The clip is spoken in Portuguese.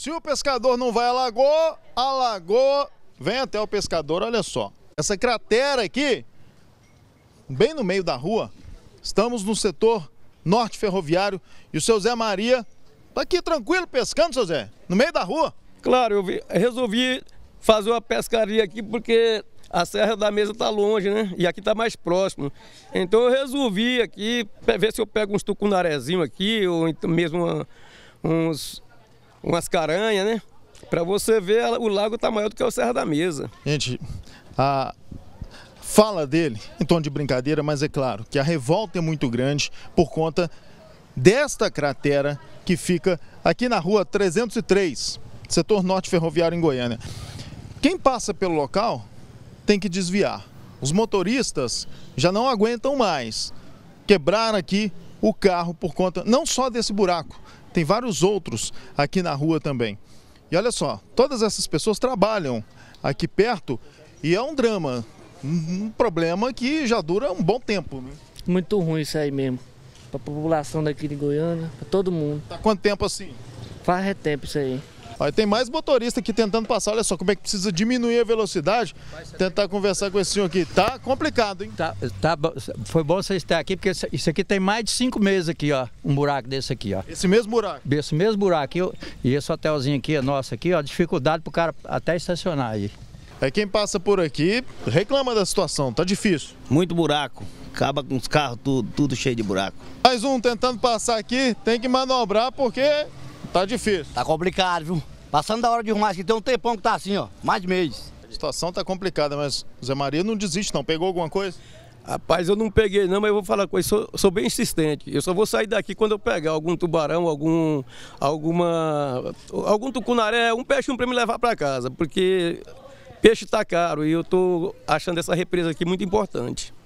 Se o pescador não vai à lagoa, a lagoa vem até o pescador, olha só. Essa cratera aqui, bem no meio da rua, estamos no setor norte ferroviário e o seu Zé Maria está aqui tranquilo pescando, seu Zé, no meio da rua. Claro, eu resolvi fazer uma pescaria aqui porque a Serra da Mesa está longe, né? E aqui está mais próximo. Então eu resolvi aqui ver se eu pego uns tucunarezinhos aqui, ou então mesmo uns umas caranhas, né? Para você ver, o lago está maior do que o Serra da Mesa. Gente, a fala dele em tom de brincadeira, mas é claro que a revolta é muito grande por conta desta cratera que fica aqui na rua 303, setor norte ferroviário em Goiânia. Quem passa pelo local tem que desviar. Os motoristas já não aguentam mais. quebrar aqui o carro por conta não só desse buraco, tem vários outros aqui na rua também. E olha só, todas essas pessoas trabalham aqui perto e é um drama, um problema que já dura um bom tempo. Né? Muito ruim isso aí mesmo, para a população daqui de Goiânia, para todo mundo. Tá quanto tempo assim? Faz tempo isso aí. Olha, tem mais motorista aqui tentando passar. Olha só como é que precisa diminuir a velocidade. Tentar conversar com esse senhor aqui. Tá complicado, hein? Tá, tá, foi bom você estar aqui, porque isso aqui tem mais de cinco meses aqui, ó. Um buraco desse aqui, ó. Esse mesmo buraco? Esse mesmo buraco. e esse hotelzinho aqui, nosso aqui, ó. Dificuldade pro cara até estacionar aí. É quem passa por aqui reclama da situação, tá difícil. Muito buraco, acaba com os carros tudo, tudo cheio de buraco. Mais um tentando passar aqui, tem que manobrar porque tá difícil. Tá complicado, viu? Passando da hora de arrumar que tem um tempão que tá assim, ó, mais de mês. A situação tá complicada, mas Zé Maria não desiste não. Pegou alguma coisa? Rapaz, eu não peguei não, mas eu vou falar com ele, sou, sou, bem insistente. Eu só vou sair daqui quando eu pegar algum tubarão, algum alguma algum tucunaré, um peixe um para me levar para casa, porque peixe tá caro e eu tô achando essa represa aqui muito importante.